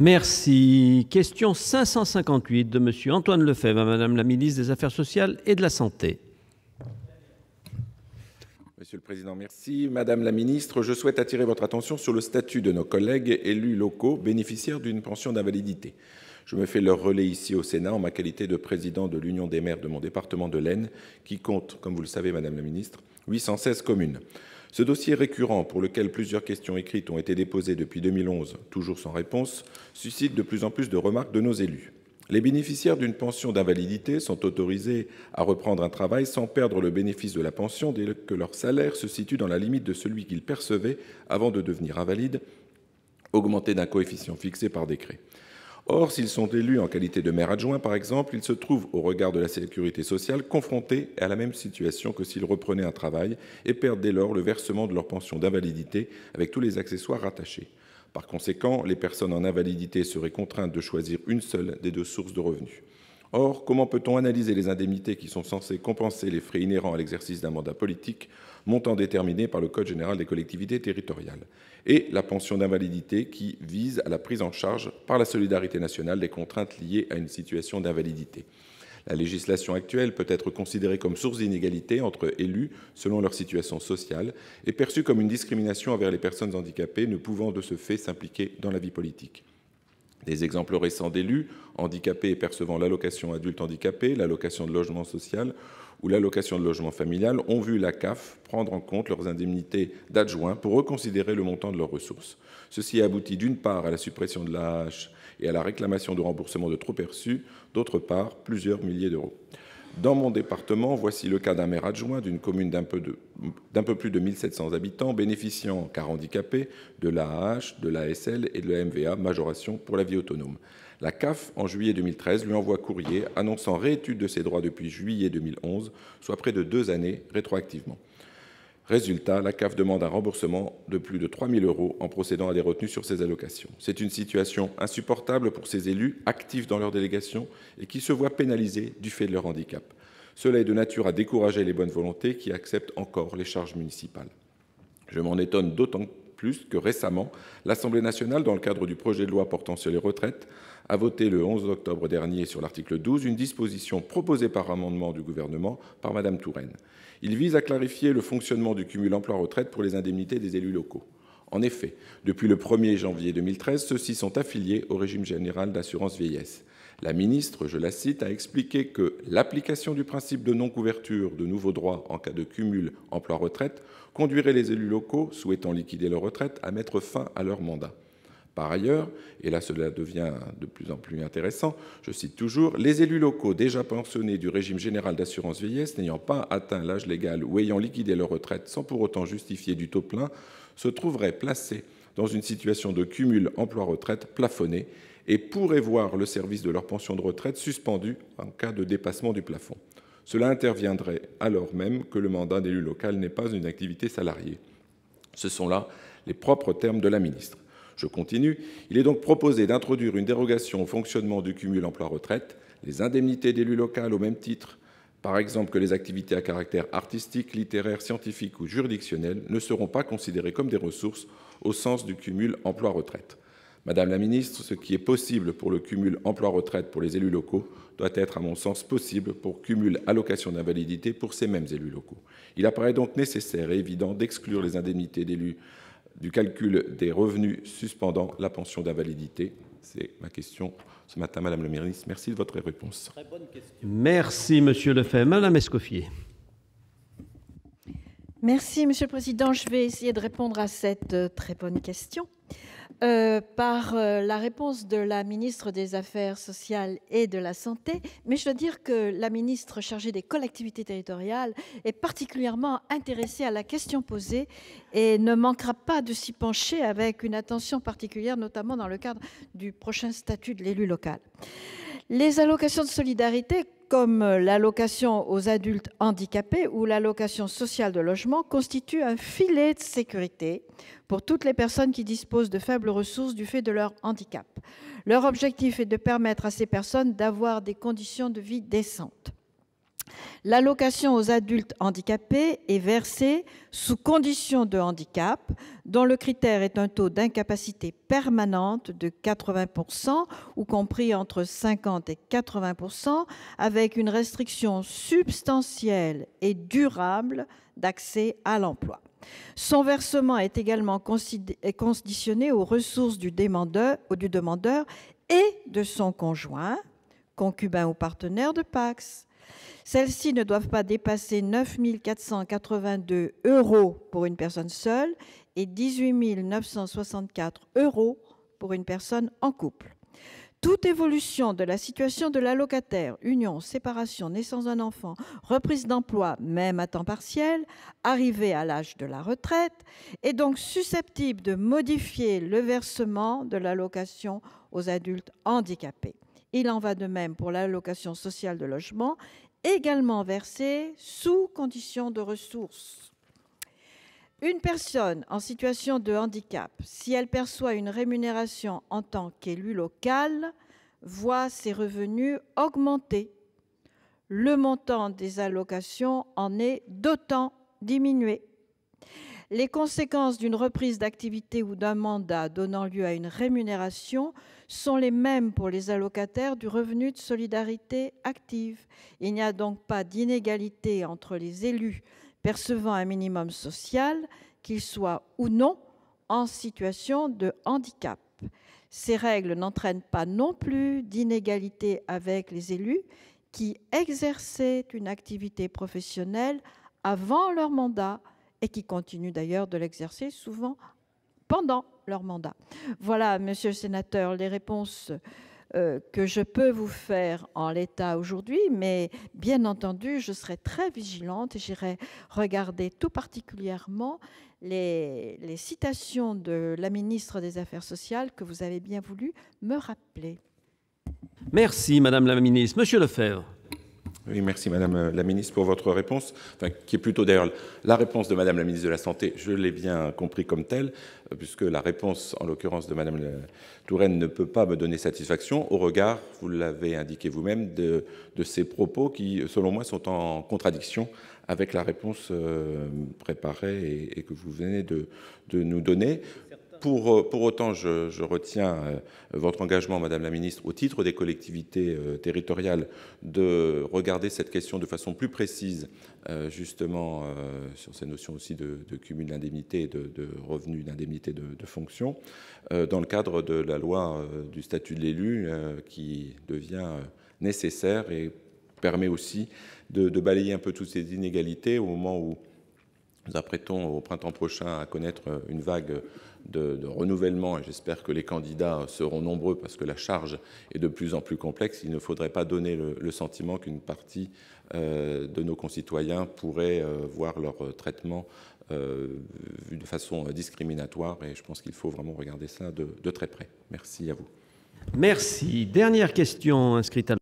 Merci. Question 558 de Monsieur Antoine Lefebvre à Madame la ministre des Affaires sociales et de la Santé. Monsieur le Président, merci. Madame la Ministre, je souhaite attirer votre attention sur le statut de nos collègues élus locaux bénéficiaires d'une pension d'invalidité. Je me fais leur relais ici au Sénat en ma qualité de président de l'Union des maires de mon département de l'Aisne, qui compte, comme vous le savez, Madame la Ministre, 816 communes. Ce dossier récurrent, pour lequel plusieurs questions écrites ont été déposées depuis 2011, toujours sans réponse, suscite de plus en plus de remarques de nos élus. Les bénéficiaires d'une pension d'invalidité sont autorisés à reprendre un travail sans perdre le bénéfice de la pension dès que leur salaire se situe dans la limite de celui qu'ils percevaient avant de devenir invalides, augmenté d'un coefficient fixé par décret. Or, s'ils sont élus en qualité de maire adjoint, par exemple, ils se trouvent, au regard de la sécurité sociale, confrontés à la même situation que s'ils reprenaient un travail et perdent dès lors le versement de leur pension d'invalidité avec tous les accessoires rattachés. Par conséquent, les personnes en invalidité seraient contraintes de choisir une seule des deux sources de revenus. Or, comment peut-on analyser les indemnités qui sont censées compenser les frais inhérents à l'exercice d'un mandat politique, montant déterminé par le Code général des collectivités territoriales, et la pension d'invalidité qui vise à la prise en charge par la solidarité nationale des contraintes liées à une situation d'invalidité la législation actuelle peut être considérée comme source d'inégalité entre élus selon leur situation sociale et perçue comme une discrimination envers les personnes handicapées ne pouvant de ce fait s'impliquer dans la vie politique. Des exemples récents d'élus handicapés et percevant l'allocation adulte handicapé, l'allocation de logement social ou l'allocation de logement familial ont vu la CAF prendre en compte leurs indemnités d'adjoints pour reconsidérer le montant de leurs ressources. Ceci aboutit d'une part à la suppression de l'AH et à la réclamation de remboursement de trop perçus, d'autre part plusieurs milliers d'euros. Dans mon département, voici le cas d'un maire adjoint d'une commune d'un peu, peu, plus de 1700 habitants, bénéficiant, car handicapé, de l'AAH, de l'ASL et de la MVA, majoration pour la vie autonome. La CAF, en juillet 2013, lui envoie courrier annonçant réétude de ses droits depuis juillet 2011, soit près de deux années rétroactivement. Résultat, la CAF demande un remboursement de plus de 3 000 euros en procédant à des retenues sur ses allocations. C'est une situation insupportable pour ces élus actifs dans leur délégation et qui se voient pénalisés du fait de leur handicap. Cela est de nature à décourager les bonnes volontés qui acceptent encore les charges municipales. Je m'en étonne d'autant plus que récemment, l'Assemblée nationale, dans le cadre du projet de loi portant sur les retraites, a voté le 11 octobre dernier sur l'article 12 une disposition proposée par amendement du gouvernement par Mme Touraine. Il vise à clarifier le fonctionnement du cumul emploi-retraite pour les indemnités des élus locaux. En effet, depuis le 1er janvier 2013, ceux-ci sont affiliés au régime général d'assurance vieillesse. La ministre, je la cite, a expliqué que l'application du principe de non-couverture de nouveaux droits en cas de cumul emploi-retraite conduirait les élus locaux souhaitant liquider leur retraite à mettre fin à leur mandat. Par ailleurs, et là cela devient de plus en plus intéressant, je cite toujours, les élus locaux déjà pensionnés du régime général d'assurance vieillesse n'ayant pas atteint l'âge légal ou ayant liquidé leur retraite sans pour autant justifier du taux plein se trouveraient placés dans une situation de cumul emploi-retraite plafonnée et pourraient voir le service de leur pension de retraite suspendu en cas de dépassement du plafond. Cela interviendrait alors même que le mandat d'élu local n'est pas une activité salariée. Ce sont là les propres termes de la ministre. Je continue. Il est donc proposé d'introduire une dérogation au fonctionnement du cumul emploi-retraite, les indemnités d'élus local au même titre par exemple que les activités à caractère artistique, littéraire, scientifique ou juridictionnel, ne seront pas considérées comme des ressources au sens du cumul emploi-retraite. Madame la ministre, ce qui est possible pour le cumul emploi-retraite pour les élus locaux doit être, à mon sens, possible pour cumul allocation d'invalidité pour ces mêmes élus locaux. Il apparaît donc nécessaire et évident d'exclure les indemnités d'élus du calcul des revenus suspendant la pension d'invalidité. C'est ma question ce matin, Madame la ministre. Merci de votre réponse. Merci, Monsieur Lefebvre. Madame Escoffier. Merci, Monsieur le Président. Je vais essayer de répondre à cette euh, très bonne question. Euh, par euh, la réponse de la ministre des Affaires sociales et de la Santé, mais je dois dire que la ministre chargée des collectivités territoriales est particulièrement intéressée à la question posée et ne manquera pas de s'y pencher avec une attention particulière, notamment dans le cadre du prochain statut de l'élu local. Les allocations de solidarité comme l'allocation aux adultes handicapés ou l'allocation sociale de logement, constitue un filet de sécurité pour toutes les personnes qui disposent de faibles ressources du fait de leur handicap. Leur objectif est de permettre à ces personnes d'avoir des conditions de vie décentes. L'allocation aux adultes handicapés est versée sous condition de handicap, dont le critère est un taux d'incapacité permanente de 80% ou compris entre 50 et 80%, avec une restriction substantielle et durable d'accès à l'emploi. Son versement est également conditionné aux ressources du demandeur, du demandeur et de son conjoint, concubin ou partenaire de PACS. Celles-ci ne doivent pas dépasser 9 482 euros pour une personne seule et 18 964 euros pour une personne en couple. Toute évolution de la situation de l'allocataire, union, séparation, naissance d'un enfant, reprise d'emploi, même à temps partiel, arrivée à l'âge de la retraite, est donc susceptible de modifier le versement de l'allocation aux adultes handicapés. Il en va de même pour l'allocation sociale de logement, également versée sous condition de ressources. Une personne en situation de handicap, si elle perçoit une rémunération en tant qu'élu local, voit ses revenus augmenter. Le montant des allocations en est d'autant diminué les conséquences d'une reprise d'activité ou d'un mandat donnant lieu à une rémunération sont les mêmes pour les allocataires du revenu de solidarité active. Il n'y a donc pas d'inégalité entre les élus percevant un minimum social, qu'ils soient ou non en situation de handicap. Ces règles n'entraînent pas non plus d'inégalité avec les élus qui exerçaient une activité professionnelle avant leur mandat et qui continuent d'ailleurs de l'exercer souvent pendant leur mandat. Voilà, monsieur le sénateur, les réponses euh, que je peux vous faire en l'état aujourd'hui, mais bien entendu, je serai très vigilante et j'irai regarder tout particulièrement les, les citations de la ministre des Affaires sociales que vous avez bien voulu me rappeler. Merci, Madame la Ministre. Monsieur Lefebvre. Oui, merci Madame la Ministre pour votre réponse, qui est plutôt d'ailleurs la réponse de Madame la Ministre de la Santé, je l'ai bien compris comme telle, euh, puisque la réponse en l'occurrence de Madame Touraine ne peut pas me donner satisfaction au regard, vous l'avez indiqué vous-même, de, ces propos qui, selon moi, sont en contradiction avec la réponse euh, préparée et, que vous venez de nous donner. Euh, pour, autant, je, retiens euh, votre engagement, Madame la Ministre, au titre des collectivités euh, territoriales, de regarder cette question de façon plus précise, justement, sur ces notions aussi de, cumul d'indemnité de, revenus d'indemnité de, fonction, dans le cadre de la loi du statut de l'élu, qui devient nécessaire et permet aussi de, de, balayer un peu toutes ces inégalités au moment où nous apprêtons au printemps prochain à connaître une vague de, renouvellement, et j'espère que les candidats seront nombreux parce que la charge est de plus en plus complexe, il ne faudrait pas donner le, sentiment qu'une partie euh, de nos concitoyens pourrait euh, voir leur traitement euh, de façon discriminatoire, et je pense qu'il faut vraiment regarder ça de, de très près. Merci à vous. Merci. Dernière question inscrite à